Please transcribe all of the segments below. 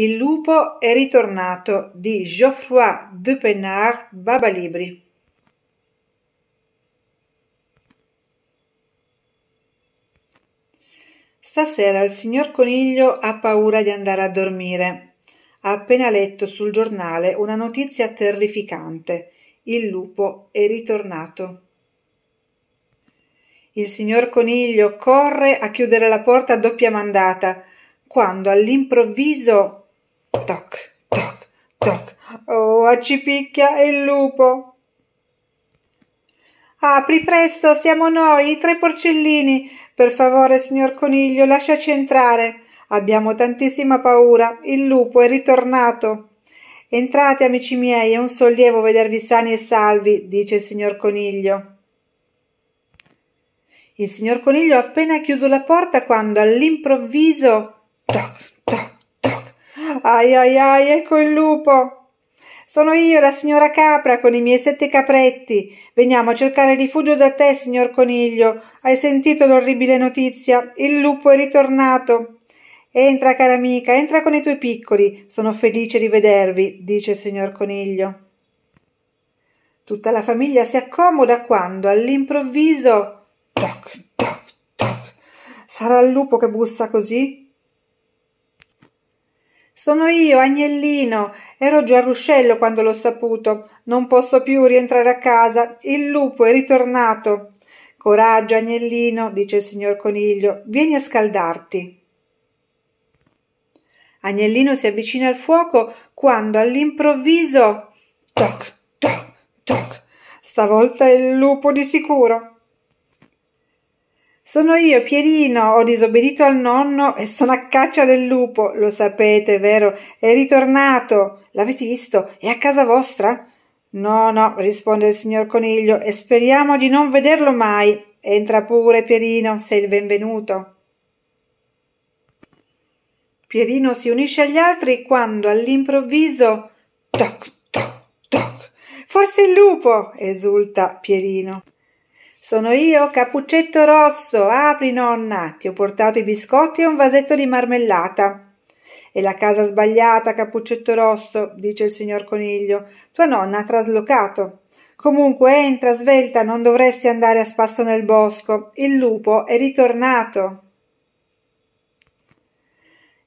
Il lupo è ritornato di Geoffroy de Dupenard Babalibri. Stasera il signor Coniglio ha paura di andare a dormire. Ha appena letto sul giornale una notizia terrificante. Il lupo è ritornato. Il signor Coniglio corre a chiudere la porta a doppia mandata, quando all'improvviso Toc, toc, toc. Oh, a ci picchia il lupo. Apri presto, siamo noi, i tre porcellini. Per favore, signor coniglio, lasciaci entrare. Abbiamo tantissima paura. Il lupo è ritornato. Entrate, amici miei, è un sollievo vedervi sani e salvi, dice il signor Coniglio. Il signor Coniglio ha appena chiuso la porta quando all'improvviso. Toc, ai ai ai, ecco il lupo. Sono io, la signora capra, con i miei sette capretti. Veniamo a cercare rifugio da te, signor coniglio. Hai sentito l'orribile notizia? Il lupo è ritornato. Entra, cara amica, entra con i tuoi piccoli. Sono felice di vedervi, dice il signor coniglio. Tutta la famiglia si accomoda quando all'improvviso. Toc, toc, toc. Sarà il lupo che bussa così? Sono io, Agnellino. Ero giù a ruscello quando l'ho saputo. Non posso più rientrare a casa. Il lupo è ritornato. Coraggio, Agnellino, dice il signor Coniglio. Vieni a scaldarti. Agnellino si avvicina al fuoco quando all'improvviso. Toc, toc, toc. Stavolta è il lupo di sicuro. Sono io, Pierino, ho disobbedito al nonno e sono a caccia del lupo, lo sapete, vero? È ritornato. L'avete visto? È a casa vostra? No, no, risponde il signor Coniglio, e speriamo di non vederlo mai. Entra pure, Pierino, sei il benvenuto. Pierino si unisce agli altri quando all'improvviso. Toc, toc, toc. Forse il lupo! esulta Pierino. Sono io, Cappuccetto Rosso. Apri, nonna. Ti ho portato i biscotti e un vasetto di marmellata. È la casa sbagliata, Cappuccetto Rosso, dice il signor Coniglio. Tua nonna ha traslocato. Comunque entra, svelta, non dovresti andare a spasso nel bosco. Il lupo è ritornato.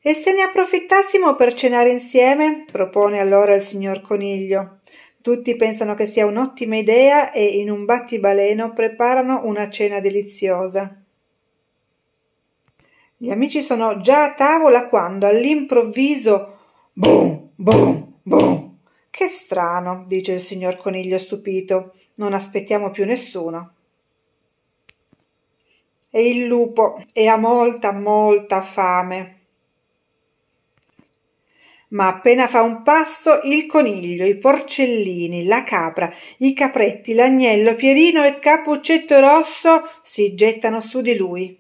E se ne approfittassimo per cenare insieme? propone allora il signor Coniglio. Tutti pensano che sia un'ottima idea e in un battibaleno preparano una cena deliziosa. Gli amici sono già a tavola quando all'improvviso boom, boom, boom. Che strano, dice il signor coniglio stupito. Non aspettiamo più nessuno. E il lupo e ha molta, molta fame ma appena fa un passo il coniglio, i porcellini, la capra, i capretti, l'agnello, Pierino e Capuccetto Rosso si gettano su di lui.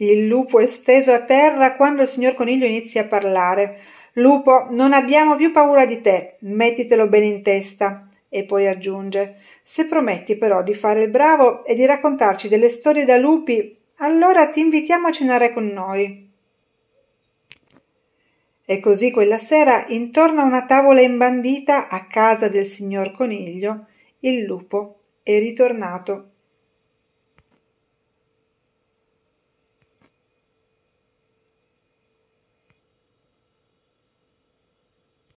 Il lupo è steso a terra quando il signor coniglio inizia a parlare. Lupo, non abbiamo più paura di te, mettitelo bene in testa. E poi aggiunge, se prometti però di fare il bravo e di raccontarci delle storie da lupi, allora ti invitiamo a cenare con noi. E così quella sera, intorno a una tavola imbandita a casa del signor Coniglio, il lupo è ritornato.